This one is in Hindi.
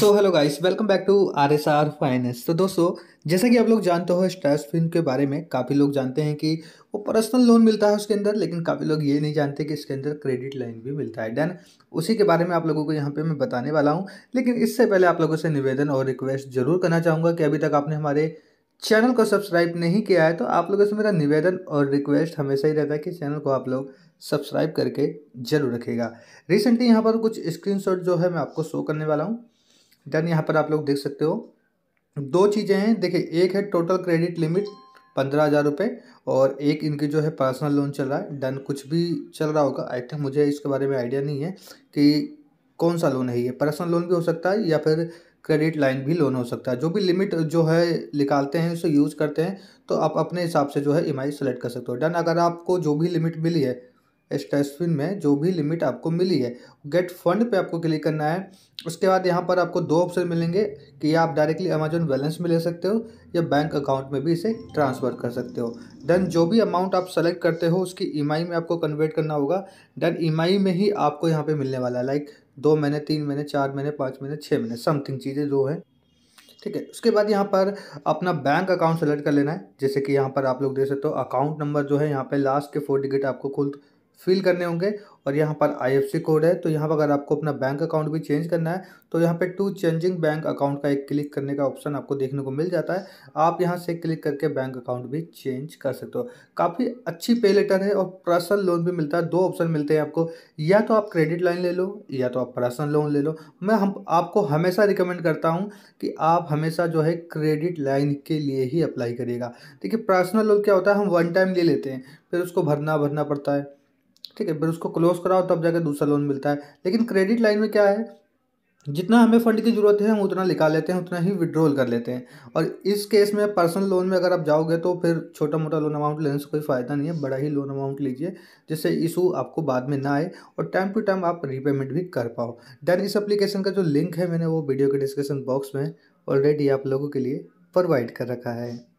so hello guys welcome back to our S R finance तो दोस्तों जैसा कि आप लोग जानते हो स्ट्रेस फिल्म के बारे में काफ़ी लोग जानते हैं कि वो पर्सनल लोन मिलता है उसके अंदर लेकिन काफ़ी लोग ये नहीं जानते कि इसके अंदर क्रेडिट लाइन भी मिलता है डन उसी के बारे में आप लोगों को यहाँ पे मैं बताने वाला हूँ लेकिन इससे पहले आप लोगों से निवेदन और रिक्वेस्ट जरूर करना चाहूँगा कि अभी तक आपने हमारे चैनल को सब्सक्राइब नहीं किया है तो आप लोगों से मेरा निवेदन और रिक्वेस्ट हमेशा ही रहता है कि चैनल को आप लोग सब्सक्राइब करके जरूर रखेगा रिसेंटली यहाँ पर कुछ स्क्रीनशॉट जो है मैं आपको शो करने वाला हूँ देन यहाँ पर आप लोग देख सकते हो दो चीज़ें हैं देखिए एक है टोटल क्रेडिट लिमिट पंद्रह हज़ार रुपये और एक इनकी जो है पर्सनल लोन चल रहा है डन कुछ भी चल रहा होगा आई थिंक मुझे इसके बारे में आइडिया नहीं है कि कौन सा लोन है ये पर्सनल लोन भी हो सकता है या फिर क्रेडिट लाइन भी लोन हो सकता है जो भी लिमिट जो है निकालते हैं उसे यूज़ करते हैं तो आप अपने हिसाब से जो है ई एम सेलेक्ट कर सकते हो डन अगर आपको जो भी लिमिट मिली है स्टेसफिन में जो भी लिमिट आपको मिली है गेट फंड पे आपको क्लिक करना है उसके बाद यहाँ पर आपको दो ऑप्शन मिलेंगे कि आप डायरेक्टली अमेजोन बैलेंस में ले सकते हो या बैंक अकाउंट में भी इसे ट्रांसफ़र कर सकते हो देन जो भी अमाउंट आप सेलेक्ट करते हो उसकी ई e में आपको कन्वर्ट करना होगा देन ई e में ही आपको यहाँ पर मिलने वाला है लाइक दो महीने तीन महीने चार महीने पाँच महीने छः महीने समथिंग चीज़ें जो हैं ठीक है उसके बाद यहाँ पर अपना बैंक अकाउंट सेलेक्ट कर लेना है जैसे कि यहाँ पर आप लोग देख सकते हो अकाउंट नंबर जो है यहाँ पे लास्ट के फोर डिगिट आपको खुल फिल करने होंगे और यहाँ पर आईएफसी कोड है तो यहाँ पर अगर आपको अपना बैंक अकाउंट भी चेंज करना है तो यहाँ पे टू चेंजिंग बैंक अकाउंट का एक क्लिक करने का ऑप्शन आपको देखने को मिल जाता है आप यहाँ से क्लिक करके बैंक अकाउंट भी चेंज कर सकते हो काफ़ी अच्छी पे लेटर है और पर्सनल लोन भी मिलता है दो ऑप्शन मिलते हैं आपको या तो आप क्रेडिट लाइन ले लो या तो आप पर्सनल लोन ले लो मैं हम आपको हमेशा रिकमेंड करता हूँ कि आप हमेशा जो है क्रेडिट लाइन के लिए ही अप्लाई करिएगा देखिए पर्सनल लोन क्या होता है हम वन टाइम ले लेते हैं फिर उसको भरना भरना पड़ता है ठीक है फिर उसको क्लोज कराओ तब जाकर दूसरा लोन मिलता है लेकिन क्रेडिट लाइन में क्या है जितना हमें फंड की ज़रूरत है हम उतना निकाल लेते हैं उतना ही विड्रॉल कर लेते हैं और इस केस में पर्सनल लोन में अगर आप जाओगे तो फिर छोटा मोटा लोन अमाउंट लेने से कोई फ़ायदा नहीं है बड़ा ही लोन अमाउंट लीजिए जिससे इशू आपको बाद में ना आए और टाइम टू टाइम आप रीपेमेंट भी कर पाओ देन इस अप्लीकेशन का जो लिंक है मैंने वो वीडियो के डिस्क्रिप्शन बॉक्स में ऑलरेडी आप लोगों के लिए प्रोवाइड कर रखा है